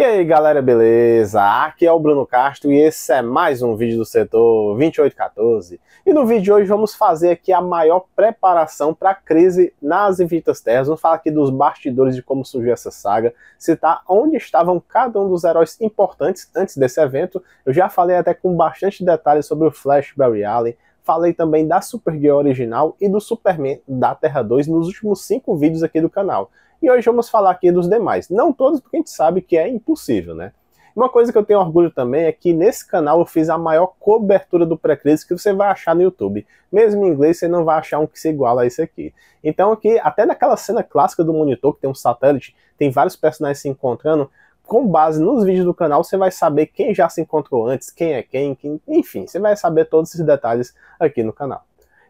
E aí galera, beleza? Aqui é o Bruno Castro e esse é mais um vídeo do setor 2814. E no vídeo de hoje vamos fazer aqui a maior preparação para a crise nas Invictas Terras. Vamos falar aqui dos bastidores de como surgiu essa saga, citar onde estavam cada um dos heróis importantes antes desse evento. Eu já falei até com bastante detalhes sobre o Flash Barry Allen, falei também da Supergirl original e do Superman da Terra 2 nos últimos 5 vídeos aqui do canal. E hoje vamos falar aqui dos demais. Não todos, porque a gente sabe que é impossível, né? Uma coisa que eu tenho orgulho também é que nesse canal eu fiz a maior cobertura do pré-crise que você vai achar no YouTube. Mesmo em inglês, você não vai achar um que se iguala a esse aqui. Então aqui, até naquela cena clássica do monitor, que tem um satélite, tem vários personagens se encontrando, com base nos vídeos do canal, você vai saber quem já se encontrou antes, quem é quem, quem enfim, você vai saber todos esses detalhes aqui no canal.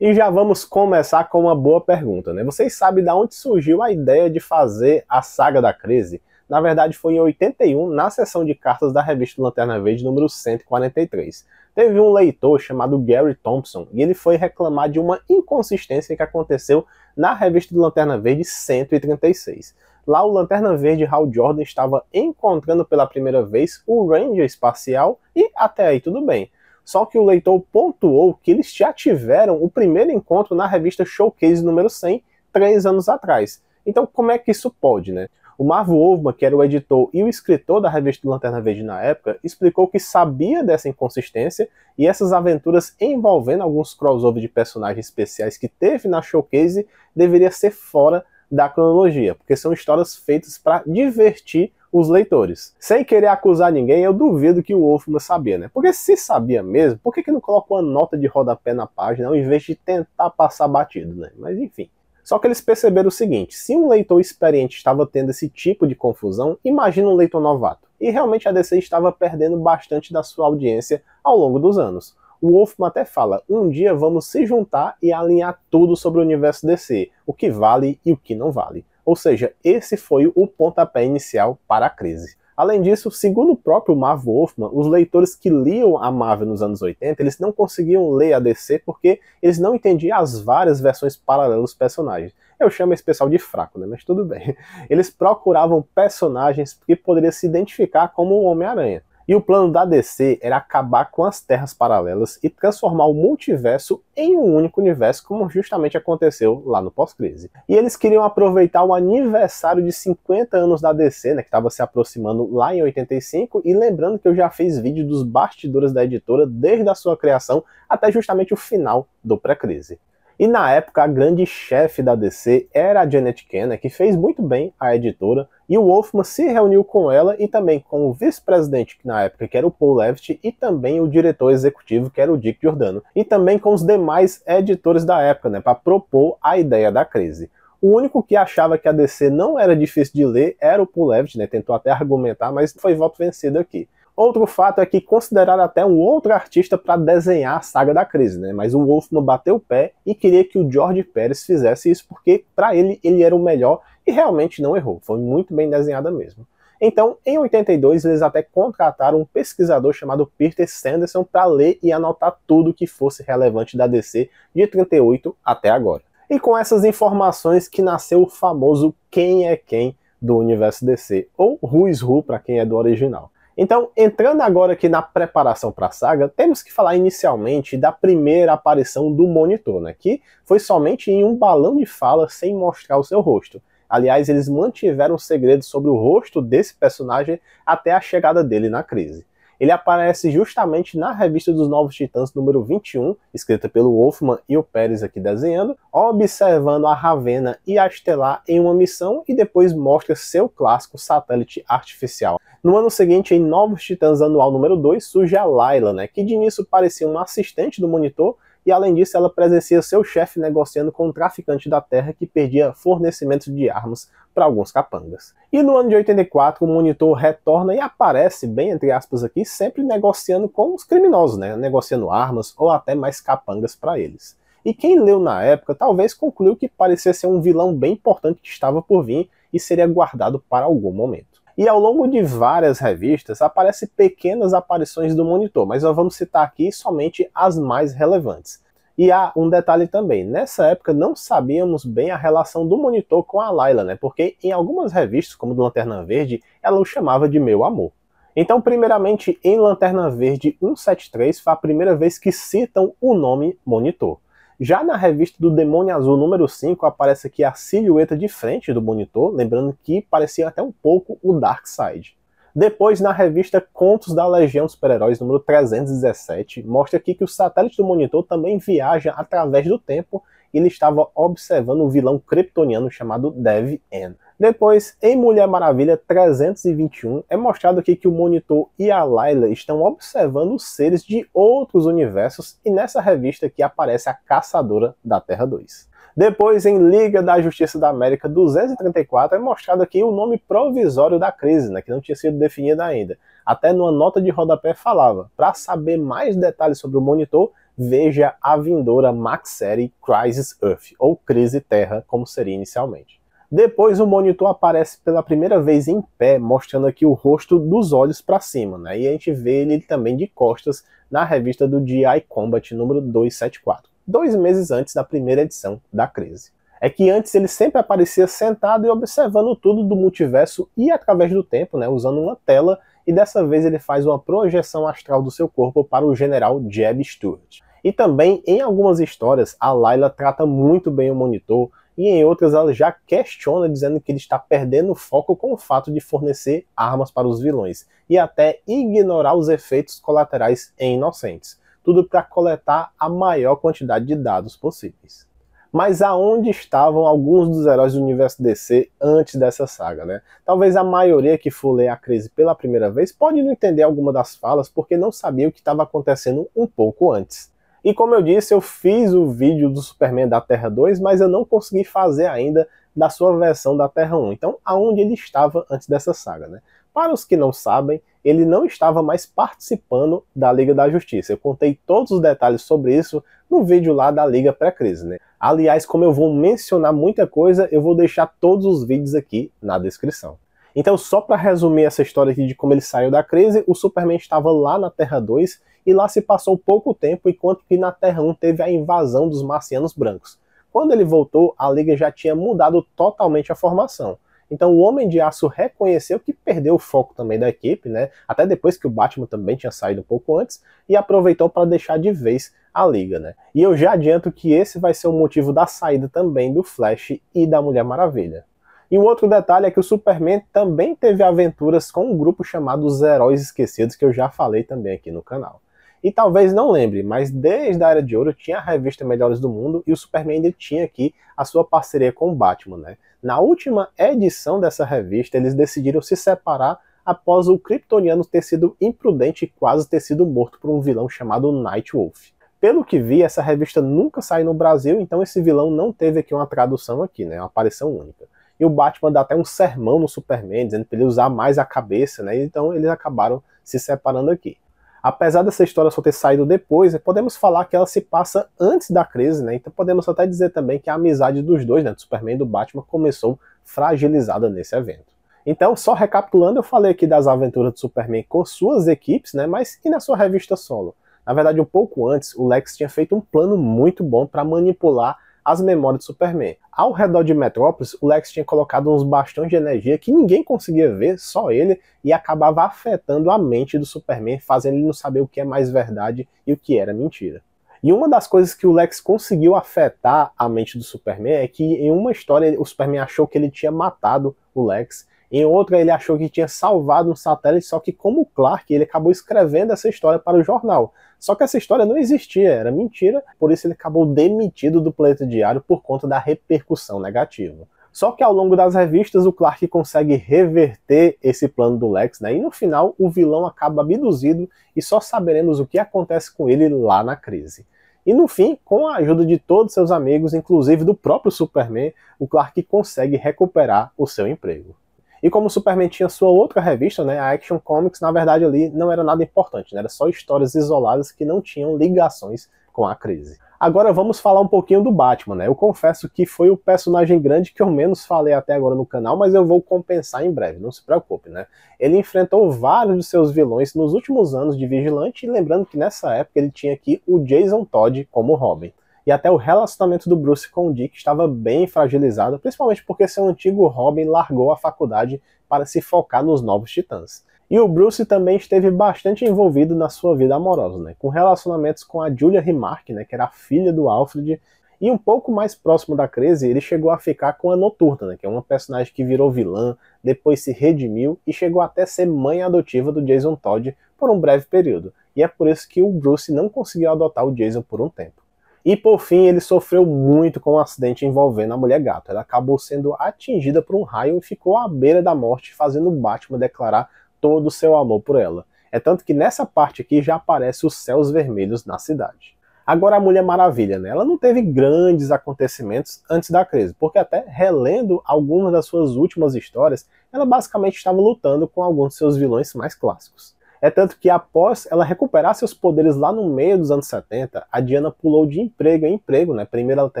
E já vamos começar com uma boa pergunta, né? Vocês sabem de onde surgiu a ideia de fazer a saga da crise? Na verdade, foi em 81, na sessão de cartas da revista Lanterna Verde número 143. Teve um leitor chamado Gary Thompson e ele foi reclamar de uma inconsistência que aconteceu na revista do Lanterna Verde 136. Lá, o Lanterna Verde Hal Jordan estava encontrando pela primeira vez o Ranger espacial e até aí tudo bem. Só que o Leitor pontuou que eles já tiveram o primeiro encontro na revista Showcase número 100, três anos atrás. Então, como é que isso pode, né? O Marv Wolfman, que era o editor e o escritor da revista Lanterna Verde na época, explicou que sabia dessa inconsistência e essas aventuras envolvendo alguns crossover de personagens especiais que teve na showcase deveria ser fora da cronologia, porque são histórias feitas para divertir os leitores. Sem querer acusar ninguém, eu duvido que o Wolfman sabia, né? Porque se sabia mesmo, por que, que não coloca uma nota de rodapé na página ao invés de tentar passar batido, né? Mas enfim. Só que eles perceberam o seguinte: se um leitor experiente estava tendo esse tipo de confusão, imagina um leitor novato. E realmente a DC estava perdendo bastante da sua audiência ao longo dos anos. O Wolfman até fala: um dia vamos se juntar e alinhar tudo sobre o universo DC, o que vale e o que não vale. Ou seja, esse foi o pontapé inicial para a crise. Além disso, segundo o próprio Marv Wolfman, os leitores que liam a Marvel nos anos 80, eles não conseguiam ler a DC porque eles não entendiam as várias versões paralelas dos personagens. Eu chamo esse pessoal de fraco, né? Mas tudo bem. Eles procuravam personagens que poderiam se identificar como o Homem-Aranha. E o plano da DC era acabar com as terras paralelas e transformar o multiverso em um único universo, como justamente aconteceu lá no pós-crise. E eles queriam aproveitar o aniversário de 50 anos da DC, né, que estava se aproximando lá em 85, e lembrando que eu já fiz vídeo dos bastidores da editora desde a sua criação até justamente o final do pré-crise. E na época, a grande chefe da DC era a Janet Kenner, que fez muito bem a editora, e o Wolfman se reuniu com ela e também com o vice-presidente na época, que era o Paul Levitt, e também o diretor executivo, que era o Dick Giordano, e também com os demais editores da época, né, para propor a ideia da crise. O único que achava que a DC não era difícil de ler era o Paul Levitt, né? Tentou até argumentar, mas foi voto vencido aqui. Outro fato é que consideraram até um outro artista para desenhar a saga da crise, né? Mas o Wolfman bateu o pé e queria que o George Pérez fizesse isso porque para ele ele era o melhor e realmente não errou. Foi muito bem desenhada mesmo. Então, em 82, eles até contrataram um pesquisador chamado Peter Sanderson para ler e anotar tudo que fosse relevante da DC de 38 até agora. E com essas informações que nasceu o famoso Quem é Quem do universo DC, ou Who's Who para quem é do original. Então, entrando agora aqui na preparação para a saga, temos que falar inicialmente da primeira aparição do Monitor, né, que foi somente em um balão de fala sem mostrar o seu rosto. Aliás, eles mantiveram segredo sobre o rosto desse personagem até a chegada dele na crise ele aparece justamente na revista dos Novos Titãs número 21, escrita pelo Wolfman e o Pérez aqui desenhando, observando a Ravena e a Estelar em uma missão e depois mostra seu clássico satélite artificial. No ano seguinte, em Novos Titãs Anual número 2, surge a Layla, né, que de início parecia uma assistente do monitor, e além disso ela presencia seu chefe negociando com um traficante da terra que perdia fornecimentos de armas para alguns capangas. E no ano de 84 o monitor retorna e aparece, bem entre aspas aqui, sempre negociando com os criminosos, né? negociando armas ou até mais capangas para eles. E quem leu na época talvez concluiu que parecia ser um vilão bem importante que estava por vir e seria guardado para algum momento. E ao longo de várias revistas aparecem pequenas aparições do monitor, mas nós vamos citar aqui somente as mais relevantes. E há um detalhe também, nessa época não sabíamos bem a relação do monitor com a Layla, né? Porque em algumas revistas, como do Lanterna Verde, ela o chamava de meu amor. Então, primeiramente, em Lanterna Verde 173 foi a primeira vez que citam o nome monitor. Já na revista do Demônio Azul número 5 aparece aqui a silhueta de frente do monitor, lembrando que parecia até um pouco o Darkseid. Depois, na revista Contos da Legião dos Super-Heróis, número 317, mostra aqui que o satélite do monitor também viaja através do tempo e ele estava observando o vilão kryptoniano chamado Dev N. Depois, em Mulher Maravilha 321, é mostrado aqui que o Monitor e a Layla estão observando seres de outros universos e nessa revista que aparece a Caçadora da Terra 2. Depois, em Liga da Justiça da América 234, é mostrado aqui o nome provisório da crise, né, que não tinha sido definida ainda. Até numa nota de rodapé falava: para saber mais detalhes sobre o monitor, veja a vindoura Max Série Crisis Earth, ou Crise Terra, como seria inicialmente. Depois o monitor aparece pela primeira vez em pé, mostrando aqui o rosto dos olhos para cima, né? E a gente vê ele também de costas na revista do GI Combat número 274, dois meses antes da primeira edição da crise. É que antes ele sempre aparecia sentado e observando tudo do multiverso e através do tempo, né, usando uma tela, e dessa vez ele faz uma projeção astral do seu corpo para o general Jeb Stuart. E também, em algumas histórias, a Layla trata muito bem o monitor, e em outras ela já questiona dizendo que ele está perdendo foco com o fato de fornecer armas para os vilões e até ignorar os efeitos colaterais em inocentes, tudo para coletar a maior quantidade de dados possíveis. Mas aonde estavam alguns dos heróis do universo DC antes dessa saga, né? Talvez a maioria que for ler a crise pela primeira vez pode não entender alguma das falas porque não sabia o que estava acontecendo um pouco antes. E como eu disse, eu fiz o vídeo do Superman da Terra 2, mas eu não consegui fazer ainda da sua versão da Terra 1. Então, aonde ele estava antes dessa saga, né? Para os que não sabem, ele não estava mais participando da Liga da Justiça. Eu contei todos os detalhes sobre isso no vídeo lá da Liga Pré-Crise, né? Aliás, como eu vou mencionar muita coisa, eu vou deixar todos os vídeos aqui na descrição. Então, só para resumir essa história aqui de como ele saiu da crise, o Superman estava lá na Terra 2 e lá se passou pouco tempo, enquanto que na Terra 1 teve a invasão dos marcianos brancos. Quando ele voltou, a Liga já tinha mudado totalmente a formação. Então o Homem de Aço reconheceu que perdeu o foco também da equipe, né? Até depois que o Batman também tinha saído um pouco antes e aproveitou para deixar de vez a liga, né? E eu já adianto que esse vai ser o motivo da saída também do Flash e da Mulher Maravilha. E um outro detalhe é que o Superman também teve aventuras com um grupo chamado Os Heróis Esquecidos, que eu já falei também aqui no canal. E talvez não lembre, mas desde a Era de Ouro tinha a revista Melhores do Mundo e o Superman ainda tinha aqui a sua parceria com o Batman, né? Na última edição dessa revista, eles decidiram se separar após o Kryptoniano ter sido imprudente e quase ter sido morto por um vilão chamado Nightwolf. Pelo que vi, essa revista nunca saiu no Brasil, então esse vilão não teve aqui uma tradução aqui, né? Uma aparição única. E o Batman dá até um sermão no Superman, dizendo para ele usar mais a cabeça, né? Então eles acabaram se separando aqui. Apesar dessa história só ter saído depois, podemos falar que ela se passa antes da crise, né? Então podemos até dizer também que a amizade dos dois, né, do Superman e do Batman, começou fragilizada nesse evento. Então, só recapitulando, eu falei aqui das aventuras do Superman com suas equipes, né? Mas e na sua revista solo? Na verdade, um pouco antes, o Lex tinha feito um plano muito bom para manipular as memórias do Superman. Ao redor de Metrópolis, o Lex tinha colocado uns bastões de energia que ninguém conseguia ver, só ele, e acabava afetando a mente do Superman, fazendo ele não saber o que é mais verdade e o que era mentira. E uma das coisas que o Lex conseguiu afetar a mente do Superman é que em uma história o Superman achou que ele tinha matado o Lex em outra, ele achou que tinha salvado um satélite, só que como Clark, ele acabou escrevendo essa história para o jornal. Só que essa história não existia, era mentira, por isso ele acabou demitido do Planeta Diário por conta da repercussão negativa. Só que ao longo das revistas, o Clark consegue reverter esse plano do Lex, né? E no final, o vilão acaba abduzido e só saberemos o que acontece com ele lá na crise. E no fim, com a ajuda de todos seus amigos, inclusive do próprio Superman, o Clark consegue recuperar o seu emprego. E como o Superman tinha sua outra revista, né, a Action Comics, na verdade ali não era nada importante, né, era só histórias isoladas que não tinham ligações com a crise. Agora vamos falar um pouquinho do Batman, né? Eu confesso que foi o personagem grande que eu menos falei até agora no canal, mas eu vou compensar em breve, não se preocupe, né? Ele enfrentou vários de seus vilões nos últimos anos de Vigilante, lembrando que nessa época ele tinha aqui o Jason Todd como Robin e até o relacionamento do Bruce com o Dick estava bem fragilizado, principalmente porque seu antigo Robin largou a faculdade para se focar nos novos Titãs. E o Bruce também esteve bastante envolvido na sua vida amorosa, né, com relacionamentos com a Julia Remark, né, que era a filha do Alfred, e um pouco mais próximo da crise, ele chegou a ficar com a Noturna, né, que é uma personagem que virou vilã, depois se redimiu e chegou até ser mãe adotiva do Jason Todd por um breve período. E é por isso que o Bruce não conseguiu adotar o Jason por um tempo. E por fim, ele sofreu muito com o um acidente envolvendo a mulher gato. Ela acabou sendo atingida por um raio e ficou à beira da morte, fazendo Batman declarar todo o seu amor por ela. É tanto que nessa parte aqui já aparece os céus vermelhos na cidade. Agora a Mulher Maravilha, né? Ela não teve grandes acontecimentos antes da crise, porque até relendo algumas das suas últimas histórias, ela basicamente estava lutando com alguns de seus vilões mais clássicos. É tanto que após ela recuperar seus poderes lá no meio dos anos 70, a Diana pulou de emprego em emprego, né? Primeiro até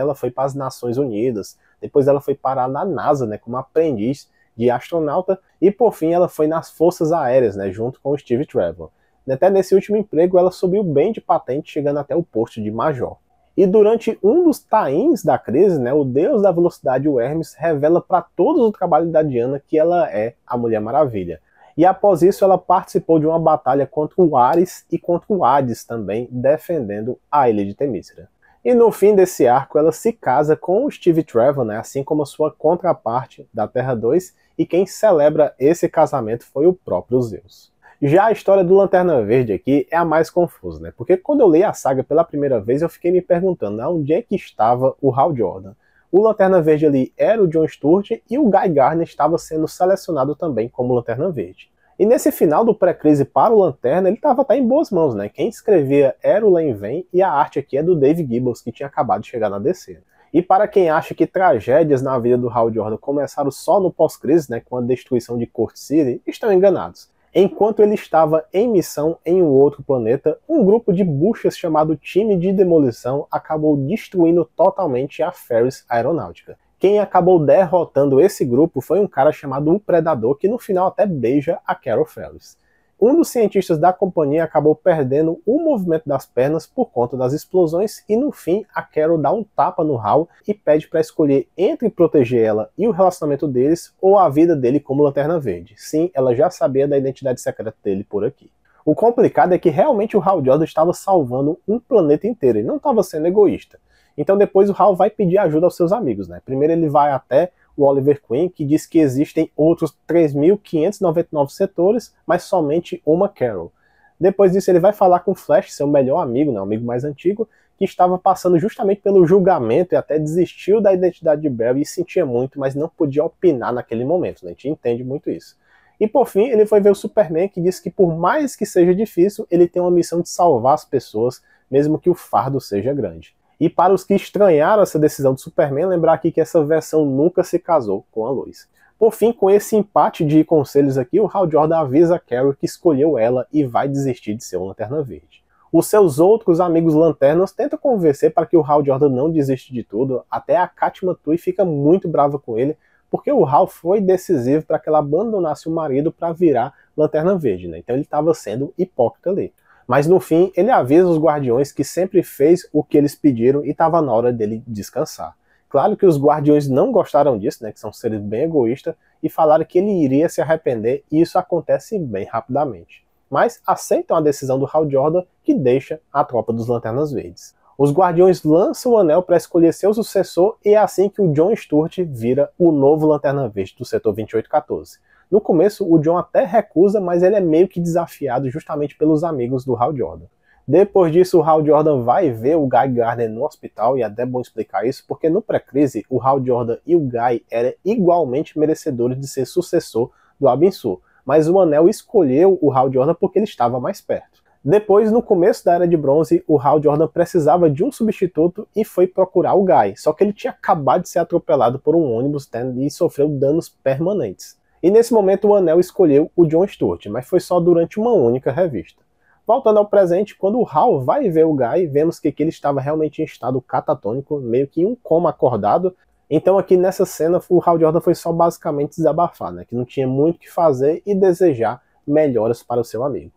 ela foi para as Nações Unidas, depois ela foi parar na NASA, né, como aprendiz de astronauta, e por fim ela foi nas Forças Aéreas, né, junto com o Steve Trevor. Até nesse último emprego ela subiu bem de patente, chegando até o posto de major. E durante um dos tains da crise, né, o deus da velocidade, o Hermes, revela para todos o trabalho da Diana que ela é a Mulher Maravilha. E após isso, ela participou de uma batalha contra o Ares e contra o Hades também, defendendo a ilha de Temíscira. E no fim desse arco, ela se casa com o Steve Trevor, né, assim como sua contraparte da Terra 2, e quem celebra esse casamento foi o próprio Zeus. Já a história do Lanterna Verde aqui é a mais confusa, né? Porque quando eu li a saga pela primeira vez, eu fiquei me perguntando né, onde é que estava o Hal Jordan. O Lanterna Verde ali era o John Sturte e o Guy Gardner estava sendo selecionado também como Lanterna Verde. E nesse final do pré-crise para o Lanterna, ele estava até em boas mãos, né? Quem escrevia era o Len Vem e a arte aqui é do Dave Gibbons, que tinha acabado de chegar na DC. E para quem acha que tragédias na vida do Hal Jordan começaram só no pós-crise, né, com a destruição de Court City, estão enganados. Enquanto ele estava em missão em um outro planeta, um grupo de buchas chamado Time de Demolição acabou destruindo totalmente a Ferris Aeronáutica. Quem acabou derrotando esse grupo foi um cara chamado O Predador, que no final até beija a Carol Ferris um dos cientistas da companhia acabou perdendo o movimento das pernas por conta das explosões e no fim a Carol dá um tapa no Hal e pede para escolher entre proteger ela e o relacionamento deles ou a vida dele como Lanterna Verde. Sim, ela já sabia da identidade secreta dele por aqui. O complicado é que realmente o Hal Jordan estava salvando um planeta inteiro e não estava sendo egoísta. Então depois o Hal vai pedir ajuda aos seus amigos, né? Primeiro ele vai até o Oliver Queen, que diz que existem outros 3.599 setores, mas somente uma Carol. Depois disso, ele vai falar com Flash, seu melhor amigo, né, amigo mais antigo, que estava passando justamente pelo julgamento e até desistiu da identidade de Barry e sentia muito, mas não podia opinar naquele momento. Né? A gente entende muito isso. E por fim, ele foi ver o Superman, que diz que por mais que seja difícil, ele tem uma missão de salvar as pessoas, mesmo que o fardo seja grande. E para os que estranharam essa decisão do Superman, lembrar aqui que essa versão nunca se casou com a Lois. Por fim, com esse empate de conselhos aqui, o Hal Jordan avisa a Carol que escolheu ela e vai desistir de ser o Lanterna Verde. Os seus outros amigos Lanternas tentam convencer para que o Hal Jordan não desista de tudo, até a Katma Tui fica muito brava com ele, porque o Hal foi decisivo para que ela abandonasse o marido para virar Lanterna Verde, né? Então ele estava sendo hipócrita ali. Mas no fim, ele avisa os guardiões que sempre fez o que eles pediram e estava na hora dele descansar. Claro que os guardiões não gostaram disso, né, que são seres bem egoístas, e falaram que ele iria se arrepender, e isso acontece bem rapidamente. Mas aceitam a decisão do Hal Jordan, que deixa a tropa dos Lanternas Verdes. Os Guardiões lançam o anel para escolher seu sucessor e é assim que o John Stewart vira o novo Lanterna Verde do setor 2814. No começo, o John até recusa, mas ele é meio que desafiado justamente pelos amigos do Hal Jordan. Depois disso, o Hal Jordan vai ver o Guy Gardner no hospital, e é até bom explicar isso, porque no pré-crise, o Hal Jordan e o Guy eram igualmente merecedores de ser sucessor do Abinsu, mas o Anel escolheu o Hal Jordan porque ele estava mais perto. Depois, no começo da Era de Bronze, o Hal Jordan precisava de um substituto e foi procurar o Guy, só que ele tinha acabado de ser atropelado por um ônibus e sofreu danos permanentes. E nesse momento o Anel escolheu o John Stuart, mas foi só durante uma única revista. Voltando ao presente, quando o Hal vai ver o Guy, vemos que, que ele estava realmente em estado catatônico, meio que em um coma acordado. Então aqui nessa cena o Hal Jordan foi só basicamente desabafar, né, que não tinha muito o que fazer e desejar melhoras para o seu amigo.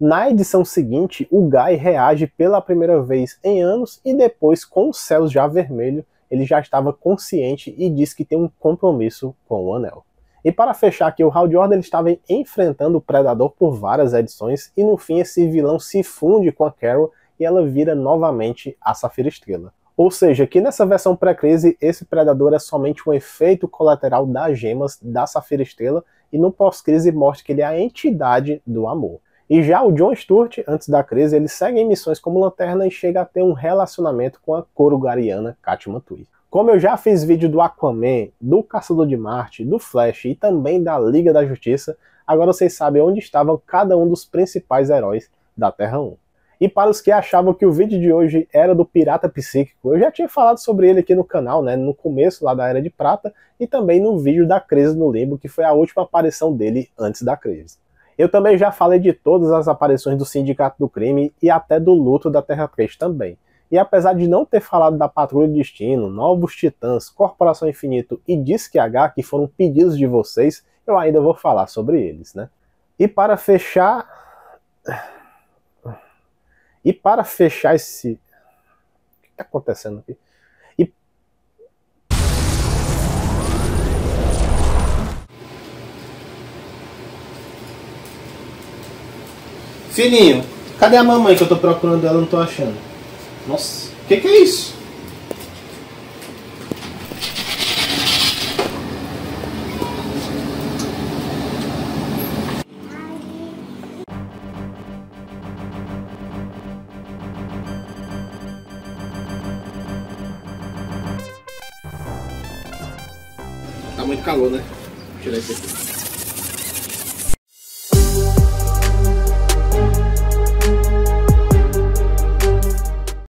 Na edição seguinte, o Guy reage pela primeira vez em anos e depois, com os céus já vermelho, ele já estava consciente e diz que tem um compromisso com o anel. E para fechar aqui, o Hal Jordan ele estava enfrentando o Predador por várias edições, e no fim esse vilão se funde com a Carol e ela vira novamente a Safira Estrela. Ou seja, que nessa versão pré-crise, esse Predador é somente um efeito colateral das gemas da Safira Estrela, e no pós-crise mostra que ele é a entidade do amor. E já o John Stewart, antes da crise, ele segue em missões como Lanterna e chega a ter um relacionamento com a corugariana Katma Tui. Como eu já fiz vídeo do Aquaman, do Caçador de Marte, do Flash e também da Liga da Justiça, agora vocês sabem onde estavam cada um dos principais heróis da Terra 1. E para os que achavam que o vídeo de hoje era do Pirata Psíquico, eu já tinha falado sobre ele aqui no canal, né, no começo lá da Era de Prata, e também no vídeo da Crise no Limbo, que foi a última aparição dele antes da crise. Eu também já falei de todas as aparições do Sindicato do Crime e até do Luto da Terra 3 também. E apesar de não ter falado da Patrulha Destino, Novos Titãs, Corporação Infinito e Disque H, que foram pedidos de vocês, eu ainda vou falar sobre eles, né? E para fechar. E para fechar esse. O que tá acontecendo aqui? Filhinho, cadê a mamãe que eu tô procurando ela não tô achando? Nossa, o que, que é isso?